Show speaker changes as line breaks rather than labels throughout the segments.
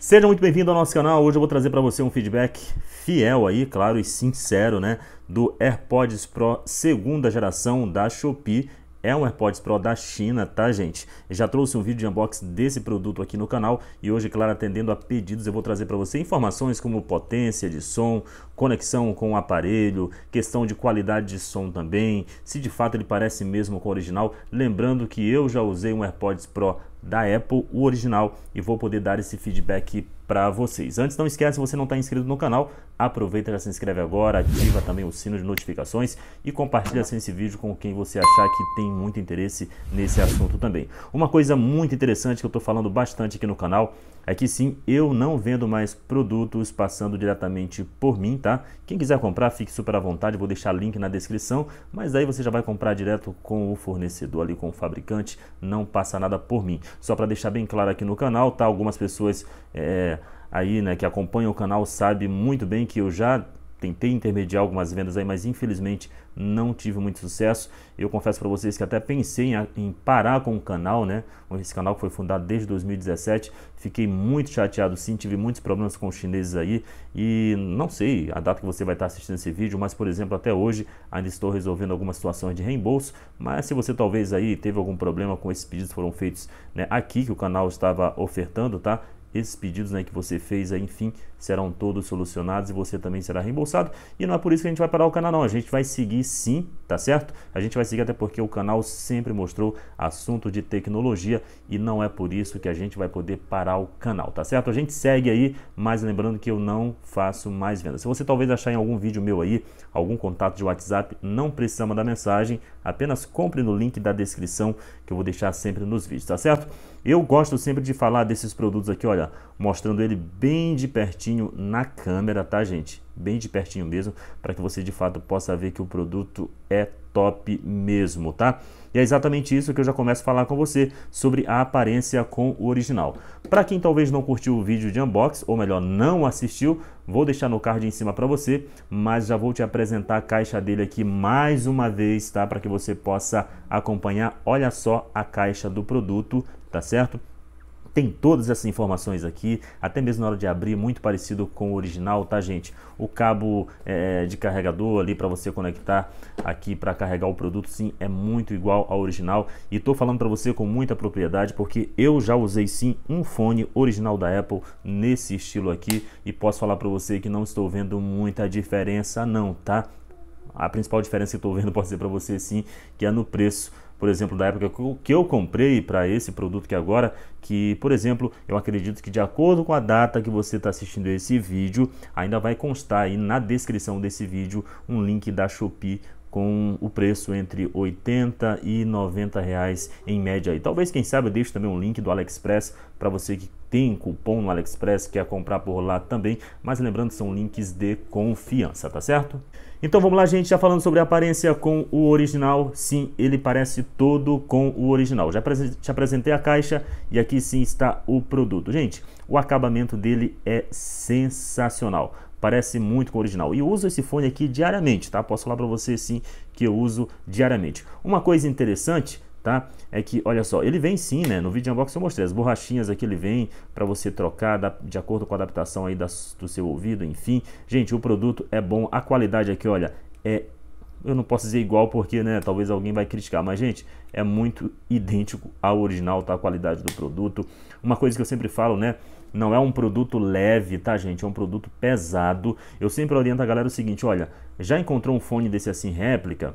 Seja muito bem-vindo ao nosso canal. Hoje eu vou trazer para você um feedback fiel aí, claro e sincero, né, do AirPods Pro segunda geração da Shopee é um AirPods Pro da China, tá, gente? Eu já trouxe um vídeo de unboxing desse produto aqui no canal e hoje, claro, atendendo a pedidos, eu vou trazer para você informações como potência de som, conexão com o aparelho, questão de qualidade de som também, se de fato ele parece mesmo com o original. Lembrando que eu já usei um AirPods Pro da Apple, o original, e vou poder dar esse feedback para vocês. Antes, não esquece, se você não está inscrito no canal, aproveita já se inscreve agora, ativa também o sino de notificações e compartilha assim esse vídeo com quem você achar que tem muito interesse nesse assunto também. Uma coisa muito interessante que eu estou falando bastante aqui no canal Aqui é sim, eu não vendo mais produtos passando diretamente por mim, tá? Quem quiser comprar, fique super à vontade, vou deixar link na descrição, mas aí você já vai comprar direto com o fornecedor ali, com o fabricante, não passa nada por mim. Só para deixar bem claro aqui no canal, tá? Algumas pessoas é, aí, né, que acompanham o canal sabe muito bem que eu já tentei intermediar algumas vendas aí, mas infelizmente não tive muito sucesso. Eu confesso para vocês que até pensei em, em, parar com o canal, né? Esse canal que foi fundado desde 2017. Fiquei muito chateado sim, tive muitos problemas com os chineses aí e não sei a data que você vai estar assistindo esse vídeo, mas por exemplo, até hoje ainda estou resolvendo algumas situações de reembolso, mas se você talvez aí teve algum problema com esses pedidos que foram feitos, né, aqui que o canal estava ofertando, tá? esses pedidos né, que você fez, aí, enfim, serão todos solucionados e você também será reembolsado. E não é por isso que a gente vai parar o canal, não. A gente vai seguir sim, tá certo? A gente vai seguir até porque o canal sempre mostrou assunto de tecnologia e não é por isso que a gente vai poder parar o canal, tá certo? A gente segue aí, mas lembrando que eu não faço mais vendas. Se você talvez achar em algum vídeo meu aí, algum contato de WhatsApp, não precisa mandar mensagem apenas compre no link da descrição que eu vou deixar sempre nos vídeos, tá certo? Eu gosto sempre de falar desses produtos aqui, olha, mostrando ele bem de pertinho na câmera, tá, gente? Bem de pertinho mesmo, para que você de fato possa ver que o produto é top mesmo, tá? E é exatamente isso que eu já começo a falar com você sobre a aparência com o original. Para quem talvez não curtiu o vídeo de unbox, ou melhor, não assistiu, vou deixar no card em cima para você, mas já vou te apresentar a caixa dele aqui mais uma vez, tá? Para que você possa acompanhar, olha só a caixa do produto, tá certo? tem todas essas informações aqui, até mesmo na hora de abrir, muito parecido com o original, tá gente? O cabo é, de carregador ali para você conectar aqui para carregar o produto, sim, é muito igual ao original. E estou falando para você com muita propriedade, porque eu já usei sim um fone original da Apple nesse estilo aqui e posso falar para você que não estou vendo muita diferença não, tá? A principal diferença que estou vendo pode ser para você sim, que é no preço por exemplo, da época que eu comprei para esse produto que é agora, que, por exemplo, eu acredito que de acordo com a data que você está assistindo esse vídeo, ainda vai constar aí na descrição desse vídeo um link da Shopee com o preço entre 80 e 90 reais em média. E talvez, quem sabe, eu deixe também um link do AliExpress para você que tem cupom no AliExpress, quer comprar por lá também, mas lembrando, são links de confiança, tá certo? Então vamos lá, gente, já falando sobre a aparência com o original, sim, ele parece todo com o original. Já te apresentei a caixa e aqui sim está o produto. Gente, o acabamento dele é sensacional parece muito com o original. E eu uso esse fone aqui diariamente, tá? Posso falar para você sim que eu uso diariamente. Uma coisa interessante, tá? É que, olha só, ele vem sim, né? No vídeo unboxing eu mostrei as borrachinhas aqui, ele vem para você trocar de acordo com a adaptação aí das, do seu ouvido, enfim. Gente, o produto é bom, a qualidade aqui, olha, é eu não posso dizer igual porque, né, talvez alguém vai criticar, mas gente, é muito idêntico ao original, tá? A qualidade do produto. Uma coisa que eu sempre falo, né, não é um produto leve, tá, gente? É um produto pesado. Eu sempre oriento a galera o seguinte, olha, já encontrou um fone desse assim réplica?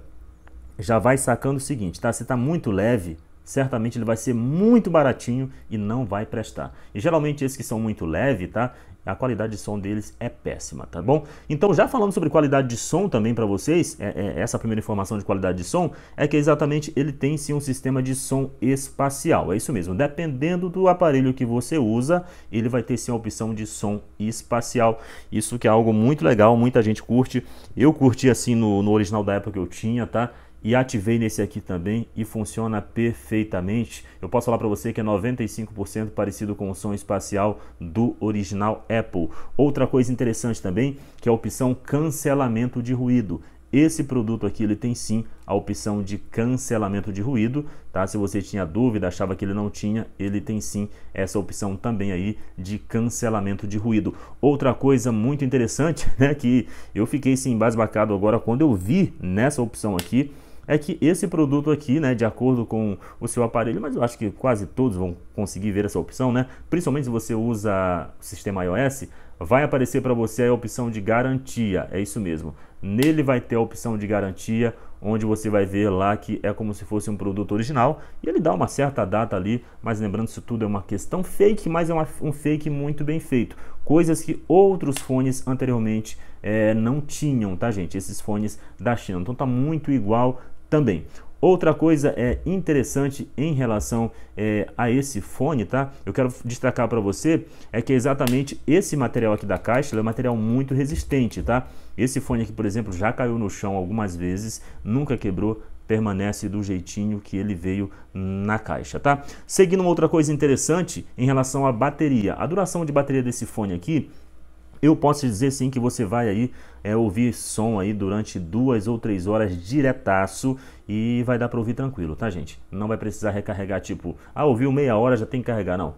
Já vai sacando o seguinte, tá? Se tá muito leve, certamente ele vai ser muito baratinho e não vai prestar. E geralmente esses que são muito leve, tá? A qualidade de som deles é péssima, tá bom? Então, já falando sobre qualidade de som também para vocês, é, é, essa primeira informação de qualidade de som é que exatamente ele tem sim um sistema de som espacial. É isso mesmo, dependendo do aparelho que você usa, ele vai ter sim a opção de som espacial. Isso que é algo muito legal, muita gente curte. Eu curti assim no, no original da época que eu tinha, tá? e ativei nesse aqui também e funciona perfeitamente. Eu posso falar para você que é 95% parecido com o som espacial do original Apple. Outra coisa interessante também, que é a opção cancelamento de ruído. Esse produto aqui ele tem sim a opção de cancelamento de ruído, tá? Se você tinha dúvida, achava que ele não tinha, ele tem sim essa opção também aí de cancelamento de ruído. Outra coisa muito interessante, né, que eu fiquei sim embasbacado agora quando eu vi nessa opção aqui, é que esse produto aqui, né, de acordo com o seu aparelho, mas eu acho que quase todos vão conseguir ver essa opção, né? Principalmente se você usa o sistema iOS, vai aparecer para você a opção de garantia, é isso mesmo. Nele vai ter a opção de garantia, onde você vai ver lá que é como se fosse um produto original e ele dá uma certa data ali, mas lembrando isso tudo é uma questão fake, mas é uma, um fake muito bem feito. Coisas que outros fones anteriormente é, não tinham, tá gente? Esses fones da China. Então tá muito igual, também. Outra coisa é interessante em relação é, a esse fone, tá? Eu quero destacar para você é que é exatamente esse material aqui da caixa é um material muito resistente, tá? Esse fone aqui, por exemplo, já caiu no chão algumas vezes, nunca quebrou, permanece do jeitinho que ele veio na caixa, tá? Seguindo uma outra coisa interessante em relação à bateria. A duração de bateria desse fone aqui eu posso dizer sim que você vai aí é, ouvir som aí durante duas ou três horas diretaço e vai dar para ouvir tranquilo, tá gente? Não vai precisar recarregar tipo, ah, ouviu meia hora, já tem que carregar, não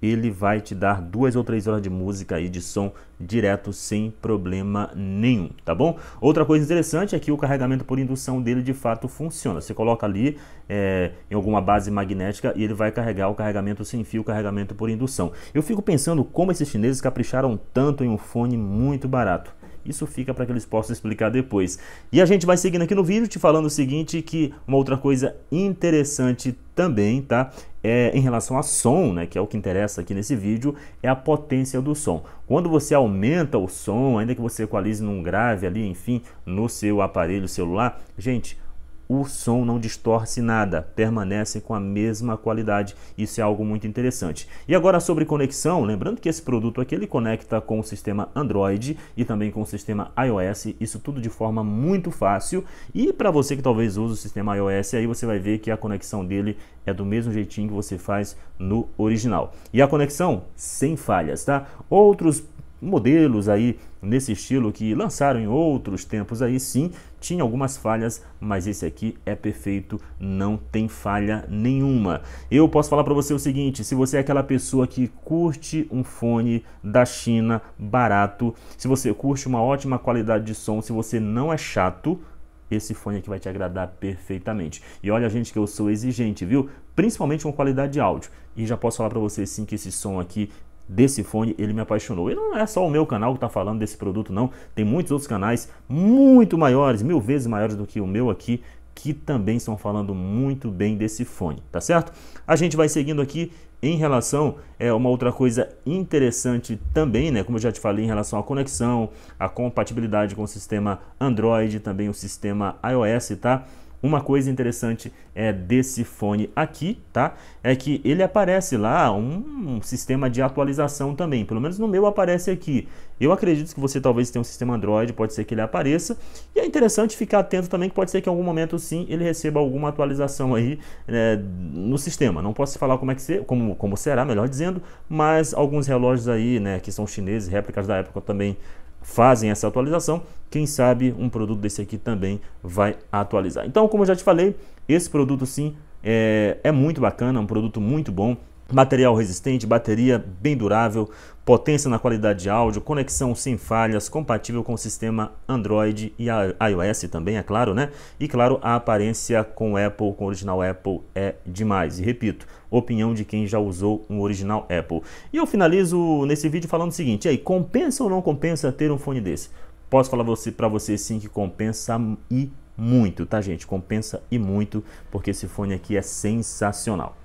ele vai te dar duas ou três horas de música e de som direto sem problema nenhum, tá bom? Outra coisa interessante é que o carregamento por indução dele de fato funciona. Você coloca ali é, em alguma base magnética e ele vai carregar o carregamento sem fio, carregamento por indução. Eu fico pensando como esses chineses capricharam tanto em um fone muito barato. Isso fica para que eles possam explicar depois. E a gente vai seguindo aqui no vídeo te falando o seguinte, que uma outra coisa interessante também, tá? É, em relação a som, né, que é o que interessa aqui nesse vídeo, é a potência do som. Quando você aumenta o som, ainda que você equalize num grave ali, enfim, no seu aparelho celular, gente, o som não distorce nada, permanece com a mesma qualidade. Isso é algo muito interessante. E agora sobre conexão, lembrando que esse produto aqui ele conecta com o sistema Android e também com o sistema iOS, isso tudo de forma muito fácil. E para você que talvez use o sistema iOS, aí você vai ver que a conexão dele é do mesmo jeitinho que você faz no original. E a conexão sem falhas, tá? Outros modelos aí nesse estilo que lançaram em outros tempos aí sim, tinha algumas falhas, mas esse aqui é perfeito, não tem falha nenhuma. Eu posso falar para você o seguinte, se você é aquela pessoa que curte um fone da China barato, se você curte uma ótima qualidade de som, se você não é chato, esse fone aqui vai te agradar perfeitamente. E olha, gente, que eu sou exigente, viu? Principalmente com qualidade de áudio. E já posso falar para você sim que esse som aqui desse fone ele me apaixonou. E não é só o meu canal que está falando desse produto, não. Tem muitos outros canais muito maiores, mil vezes maiores do que o meu aqui, que também estão falando muito bem desse fone, tá certo? A gente vai seguindo aqui em relação é uma outra coisa interessante também, né? Como eu já te falei em relação à conexão, à compatibilidade com o sistema Android, também o sistema iOS, tá? Uma coisa interessante é desse fone aqui, tá? É que ele aparece lá um, sistema de atualização também. Pelo menos no meu aparece aqui. Eu acredito que você talvez tenha um sistema Android, pode ser que ele apareça. E é interessante ficar atento também que pode ser que em algum momento sim ele receba alguma atualização aí é, no sistema. Não posso falar como é que ser, como, como será, melhor dizendo, mas alguns relógios aí, né, que são chineses, réplicas da época também fazem essa atualização, quem sabe um produto desse aqui também vai atualizar. Então, como eu já te falei, esse produto sim é, é muito bacana, é um produto muito bom, Material resistente, bateria bem durável, potência na qualidade de áudio, conexão sem falhas, compatível com o sistema Android e iOS também, é claro, né? E claro, a aparência com Apple, com o original Apple é demais. E repito, opinião de quem já usou um original Apple. E eu finalizo nesse vídeo falando o seguinte, aí, compensa ou não compensa ter um fone desse? Posso falar para você sim que compensa e muito, tá gente? Compensa e muito, porque esse fone aqui é sensacional.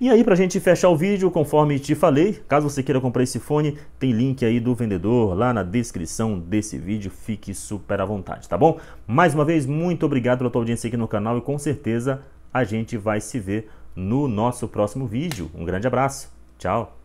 E aí, para a gente fechar o vídeo, conforme te falei, caso você queira comprar esse fone, tem link aí do vendedor lá na descrição desse vídeo. Fique super à vontade, tá bom? Mais uma vez, muito obrigado pela tua audiência aqui no canal e com certeza a gente vai se ver no nosso próximo vídeo. Um grande abraço, tchau!